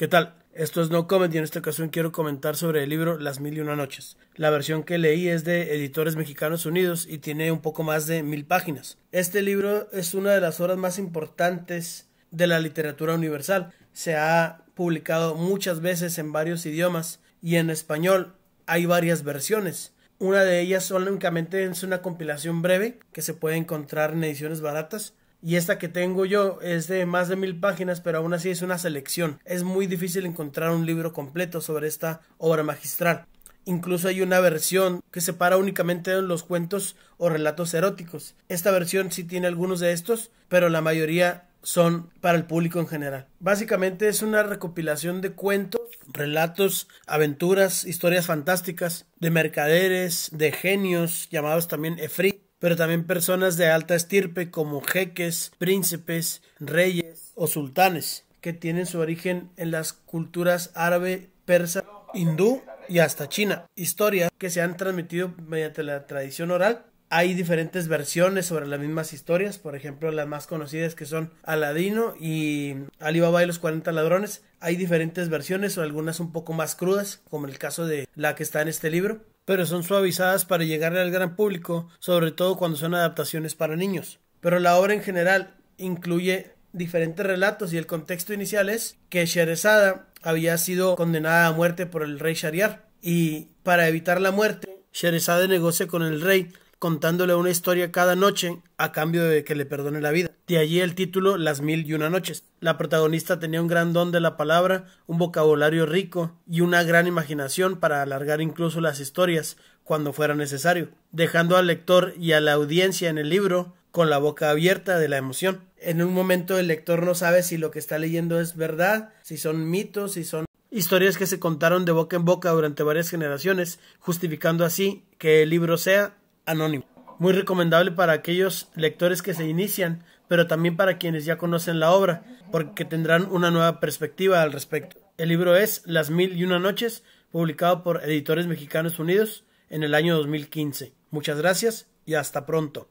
¿Qué tal? Esto es No Comment y en esta ocasión quiero comentar sobre el libro Las Mil y Una Noches. La versión que leí es de Editores Mexicanos Unidos y tiene un poco más de mil páginas. Este libro es una de las obras más importantes de la literatura universal. Se ha publicado muchas veces en varios idiomas y en español hay varias versiones. Una de ellas únicamente es una compilación breve que se puede encontrar en ediciones baratas. Y esta que tengo yo es de más de mil páginas, pero aún así es una selección. Es muy difícil encontrar un libro completo sobre esta obra magistral. Incluso hay una versión que separa únicamente los cuentos o relatos eróticos. Esta versión sí tiene algunos de estos, pero la mayoría son para el público en general. Básicamente es una recopilación de cuentos, relatos, aventuras, historias fantásticas, de mercaderes, de genios, llamados también efri, pero también personas de alta estirpe como jeques, príncipes, reyes o sultanes, que tienen su origen en las culturas árabe, persa, hindú y hasta china. Historias que se han transmitido mediante la tradición oral. Hay diferentes versiones sobre las mismas historias, por ejemplo, las más conocidas que son Aladino y Alibaba y los 40 ladrones. Hay diferentes versiones o algunas un poco más crudas, como el caso de la que está en este libro pero son suavizadas para llegarle al gran público, sobre todo cuando son adaptaciones para niños. Pero la obra en general incluye diferentes relatos y el contexto inicial es que Sherezada había sido condenada a muerte por el rey Shariar y para evitar la muerte, Sherezada negocia con el rey contándole una historia cada noche a cambio de que le perdone la vida. De allí el título Las Mil y Una Noches. La protagonista tenía un gran don de la palabra, un vocabulario rico y una gran imaginación para alargar incluso las historias cuando fuera necesario, dejando al lector y a la audiencia en el libro con la boca abierta de la emoción. En un momento el lector no sabe si lo que está leyendo es verdad, si son mitos, si son historias que se contaron de boca en boca durante varias generaciones, justificando así que el libro sea anónimo. Muy recomendable para aquellos lectores que se inician, pero también para quienes ya conocen la obra, porque tendrán una nueva perspectiva al respecto. El libro es Las Mil y Una Noches, publicado por Editores Mexicanos Unidos en el año 2015. Muchas gracias y hasta pronto.